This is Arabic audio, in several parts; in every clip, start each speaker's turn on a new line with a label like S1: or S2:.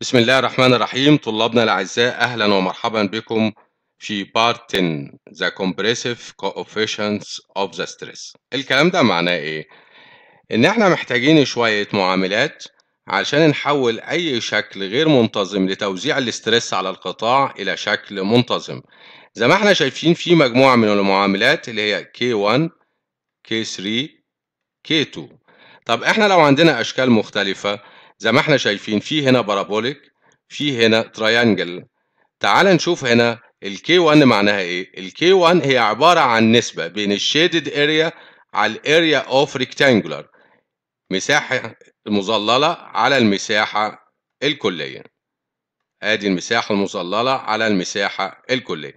S1: بسم الله الرحمن الرحيم طلابنا الأعزاء أهلا ومرحبا بكم في Part 10 The Compressive Coefficients of the Stress الكلام ده معناه إيه؟ إن إحنا محتاجين شوية معاملات علشان نحول أي شكل غير منتظم لتوزيع الاسترس على القطاع إلى شكل منتظم زي ما إحنا شايفين في مجموعة من المعاملات اللي هي K1 K3 K2 طب إحنا لو عندنا أشكال مختلفة زي ما احنا شايفين في هنا بارابوليك في هنا تريانجل تعال نشوف هنا الكي K1 معناها ايه الكي K1 هي عبارة عن نسبة بين الشيدد اريا على الاريا اوف ريكتانجولار مساحة المظللة على المساحة الكلية ادي المساحة المظللة على المساحة الكلية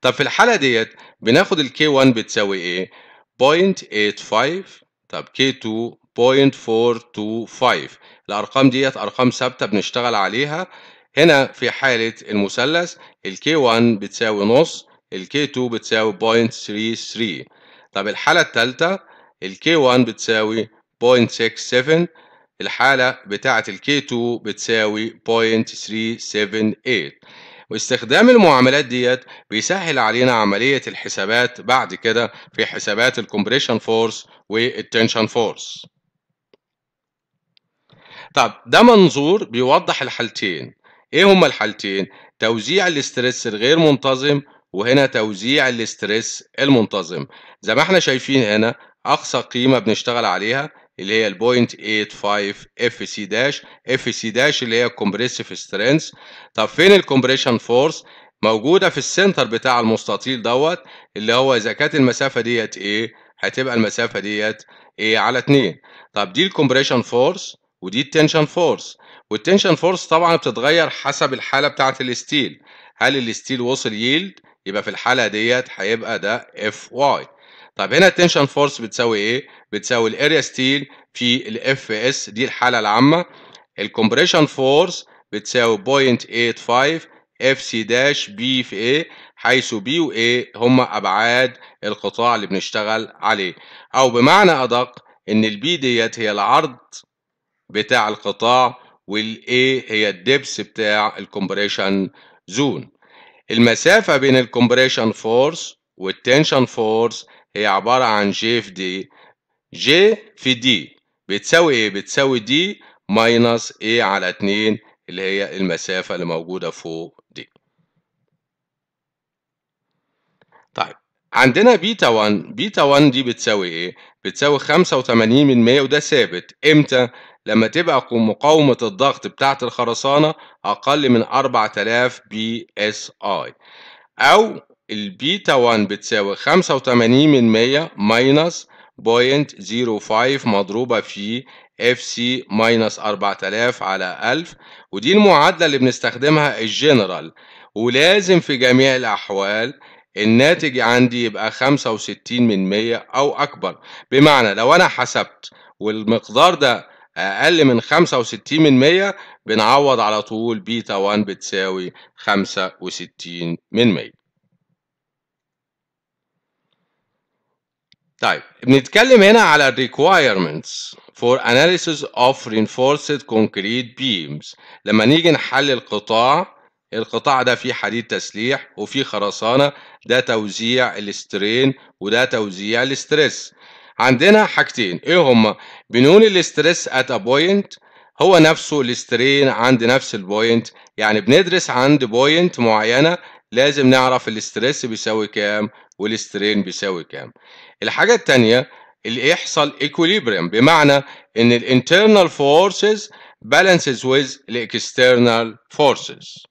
S1: طب في الحالة ديت بناخد الكي K1 بتساوي ايه 0.85 طب K2 0.425 الارقام ديت ارقام ثابته بنشتغل عليها هنا في حاله المثلث الكي 1 بتساوي نص الكي 2 بتساوي 0.33 طب الحاله الثالثه الكي 1 بتساوي 0.67 الحاله بتاعه الكي 2 بتساوي 0.378 واستخدام المعاملات ديت بيسهل علينا عملية الحسابات بعد كده في حسابات الكمبريشن فورس والتنشن فورس طب ده منظور بيوضح الحالتين ايه هما الحالتين توزيع الاسترس الغير منتظم وهنا توزيع الاسترس المنتظم زي ما احنا شايفين هنا اقصى قيمه بنشتغل عليها اللي هي البوينت 85 اف سي داش اف سي داش اللي هي الكومبريسيف سترينس طب فين الكومبريشن فورس موجوده في السنتر بتاع المستطيل دوت اللي هو اذا كانت المسافه ديت ايه هتبقى المسافه ديت ايه على 2 طب دي الكومبريشن فورس ودي التنشن فورس والتنشن فورس طبعا بتتغير حسب الحاله بتاعه الستيل هل الستيل وصل ييلد يبقى في الحاله ديت هيبقى ده اف واي طب هنا التنشن فورس بتساوي ايه بتساوي الاريا ستيل في الاف اس دي الحاله العامه الكمبريشن فورس بتساوي 0.85 اف سي داش بي في اي حيث بي وايه هما ابعاد القطاع اللي بنشتغل عليه او بمعنى ادق ان البي ديت هي العرض بتاع القطاع والايه هي الدبس بتاع الكومبريشن زون المسافة بين الكومبريشن فورس والتنشن فورس هي عبارة عن جي في دي جي في دي بتساوي ايه بتساوي دي ماينس ايه على اتنين اللي هي المسافة اللي موجودة فوق دي طيب عندنا بيتا 1 بيتا 1 دي بتساوي ايه بتساوي 85 من 100 وده ثابت امتى لما تبقى مقاومة الضغط بتاعة الخرسانة أقل من 4000 بي اس اي أو البيتا 1 بتساوي 85 من 100 ماينس 0.05 مضروبة في اف سي ماينس 4000 على 1000 ودي المعادلة اللي بنستخدمها الجنرال ولازم في جميع الأحوال الناتج عندي يبقى 65 من 100 أو أكبر بمعنى لو أنا حسبت والمقدار ده أقل من 65 من 100 بنعوض على طول بيتا 1 بتساوي 65 من 100 طيب بنتكلم هنا على requirements for analysis of reinforced concrete beams لما نيجي نحلل قطاع القطاع ده فيه حديد تسليح وفيه خرسانة ده توزيع الاسترين وده توزيع الاسترس عندنا حاجتين ايه هما بنقول الاسترس ات بوينت هو نفسه الاسترين عند نفس البوينت يعني بندرس عند بوينت معينة لازم نعرف الاسترس بيساوي كام والاسترين بيساوي كام الحاجة التانية اللي يحصل ايكوليبريم بمعنى ان الانترنال فورسز balances with الاكسترنال فورسز